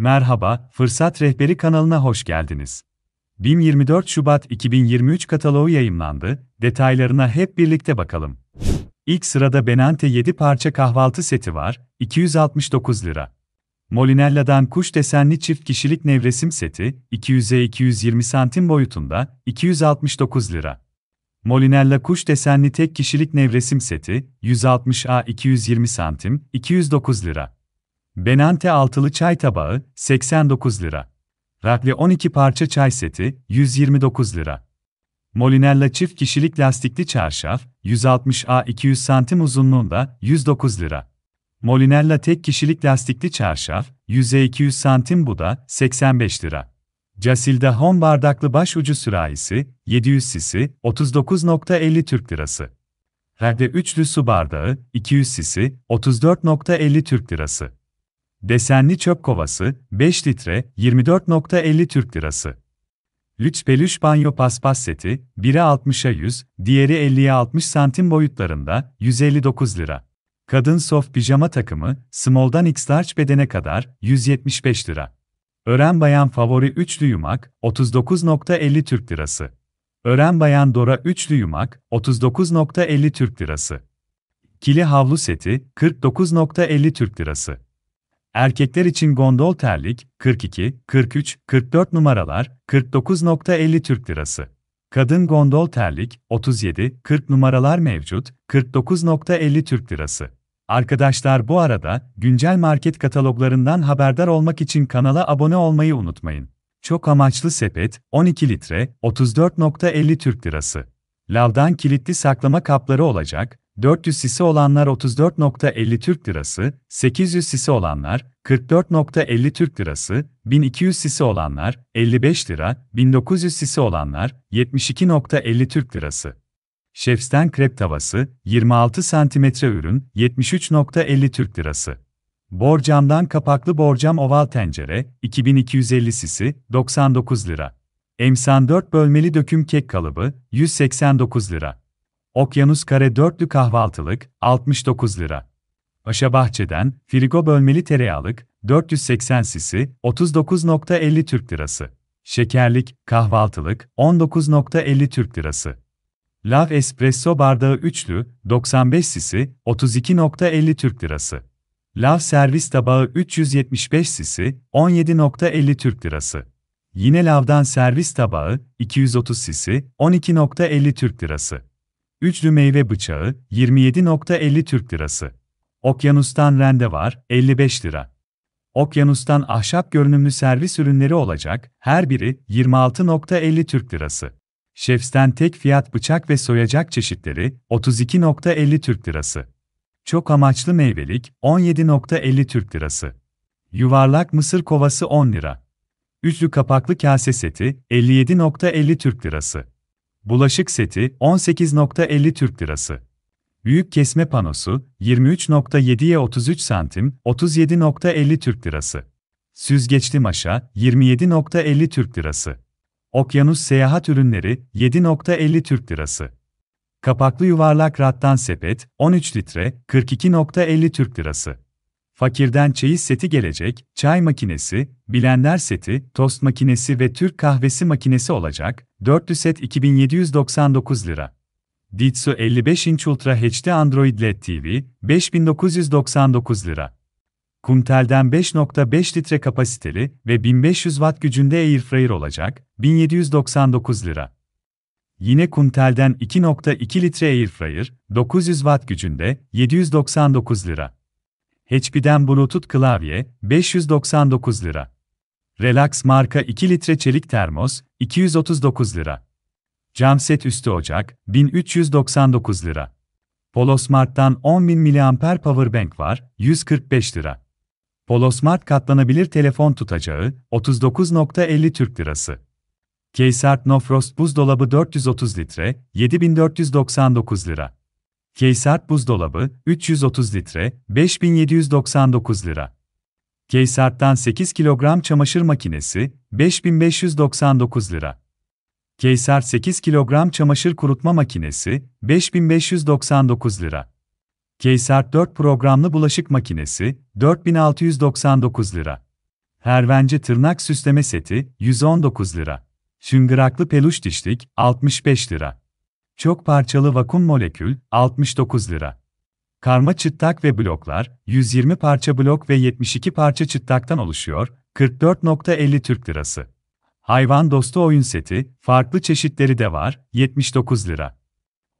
Merhaba, Fırsat Rehberi kanalına hoş geldiniz. BİM 24 Şubat 2023 kataloğu yayımlandı, detaylarına hep birlikte bakalım. İlk sırada Benante 7 parça kahvaltı seti var, 269 lira. Molinella'dan kuş desenli çift kişilik nevresim seti, 200'e 220 santim boyutunda, 269 lira. Molinella kuş desenli tek kişilik nevresim seti, 160'a 220 santim, 209 lira. Benante altılı çay tabağı 89 lira. Rakli 12 parça çay seti 129 lira. Molinella çift kişilik lastikli çarşaf 160A 200 santim uzunluğunda 109 lira. Molinella tek kişilik lastikli çarşaf 100'e 200 santim bu da 85 lira. Casilda Home bardaklı baş ucu sürahisi 700 sisi 39.50 Türk lirası. Rade üçlü su bardağı 200 sisi 34.50 Türk lirası. Desenli çöp kovası, 5 litre, 24.50 Türk Lirası. Lüks peluş banyo paspas seti, biri 60'a 100, diğeri 50'ye 60 santim boyutlarında, 159 lira. Kadın soft pijama takımı, small'dan x-large bedene kadar, 175 lira. Ören Bayan Favori Üçlü Yumak, 39.50 Türk Lirası. Ören Bayan Dora Üçlü Yumak, 39.50 Türk Lirası. Kili Havlu Seti, 49.50 Türk Lirası. Erkekler için gondol terlik 42, 43, 44 numaralar 49.50 Türk Lirası. Kadın gondol terlik 37, 40 numaralar mevcut 49.50 Türk Lirası. Arkadaşlar bu arada güncel market kataloglarından haberdar olmak için kanala abone olmayı unutmayın. Çok amaçlı sepet 12 litre 34.50 Türk Lirası. Lavdan kilitli saklama kapları olacak 400 sisi olanlar 34.50 Türk Lirası, 800 sisi olanlar 44.50 Türk Lirası, 1200 sisi olanlar 55 lira, 1900 sisi olanlar 72.50 Türk Lirası. Şefsten krep tavası 26 cm ürün 73.50 Türk Lirası. Borcamdan kapaklı borcam oval tencere 2250 sisi 99 lira. Emsan 4 bölmeli döküm kek kalıbı 189 lira. Okyanus kare dörtlü kahvaltılık 69 lira. Paşa Bahçe'den frigo bölmeli tereyağlık 480 sisi 39.50 Türk lirası. Şekerlik kahvaltılık 19.50 Türk lirası. Lav espresso bardağı üçlü 95 sisi 32.50 Türk lirası. Lav servis tabağı 375 sisi 17.50 Türk lirası. Yine lavdan servis tabağı 230 sisi 12.50 Türk lirası. Üçlü meyve bıçağı 27.50 Türk Lirası. Okyanustan rende var 55 lira. Okyanustan ahşap görünümlü servis ürünleri olacak, her biri 26.50 Türk Lirası. Şefsten tek fiyat bıçak ve soyacak çeşitleri 32.50 Türk Lirası. Çok amaçlı meyvelik 17.50 Türk Lirası. Yuvarlak mısır kovası 10 lira. Üçlü kapaklı kase seti 57.50 Türk Lirası. Bulaşık seti 18.50 Türk Lirası. Büyük kesme panosu 23.7'ye 33 santim 37.50 Türk Lirası. Süzgeçli maşa 27.50 Türk Lirası. Okyanus seyahat ürünleri 7.50 Türk Lirası. Kapaklı yuvarlak rattan sepet 13 litre 42.50 Türk Lirası. Fakirden çeyiz seti gelecek, çay makinesi, bilenler seti, tost makinesi ve Türk kahvesi makinesi olacak. Dörtlü set 2799 lira. Ditsu 55 inç Ultra HD Android LED TV 5999 lira. Kuntelden 5.5 litre kapasiteli ve 1500 watt gücünde airfryer olacak 1799 lira. Yine Kuntelden 2.2 litre airfryer 900 watt gücünde 799 lira. HP'den Bluetooth klavye, 599 lira. Relax marka 2 litre çelik termos, 239 lira. Cam set üstü ocak, 1399 lira. Polosmart'tan 10.000 mAh bank var, 145 lira. Polosmart katlanabilir telefon tutacağı, 39.50 Türk Lirası. Keysart No Frost buzdolabı 430 litre, 7499 lira. Keyser buzdolabı 330 litre 5799 lira. Keyser'den 8 kilogram çamaşır makinesi 5599 lira. Keyser 8 kilogram çamaşır kurutma makinesi 5599 lira. Keyser 4 programlı bulaşık makinesi 4699 lira. Hervenci tırnak süsleme seti 119 lira. Şıngıraklı peluş dişlik 65 lira. Çok parçalı vakum molekül 69 lira. Karma çıttak ve bloklar 120 parça blok ve 72 parça çıttaktan oluşuyor 44.50 Türk lirası. Hayvan dostu oyun seti, farklı çeşitleri de var, 79 lira.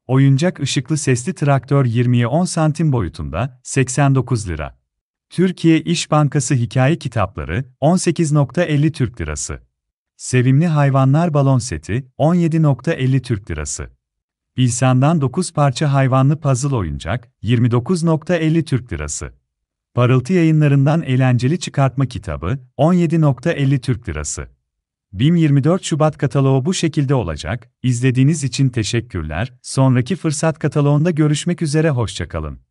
Oyuncak ışıklı sesli traktör 20'ye 10 santim boyutunda, 89 lira. Türkiye İş Bankası hikaye kitapları, 18.50 Türk lirası. Sevimli hayvanlar balon seti, 17.50 Türk lirası. Bilsan'dan 9 parça hayvanlı puzzle oyuncak, 29.50 Türk Lirası. Parıltı yayınlarından eğlenceli çıkartma kitabı, 17.50 Türk Lirası. BİM 24 Şubat kataloğu bu şekilde olacak, İzlediğiniz için teşekkürler, sonraki fırsat kataloğunda görüşmek üzere hoşçakalın.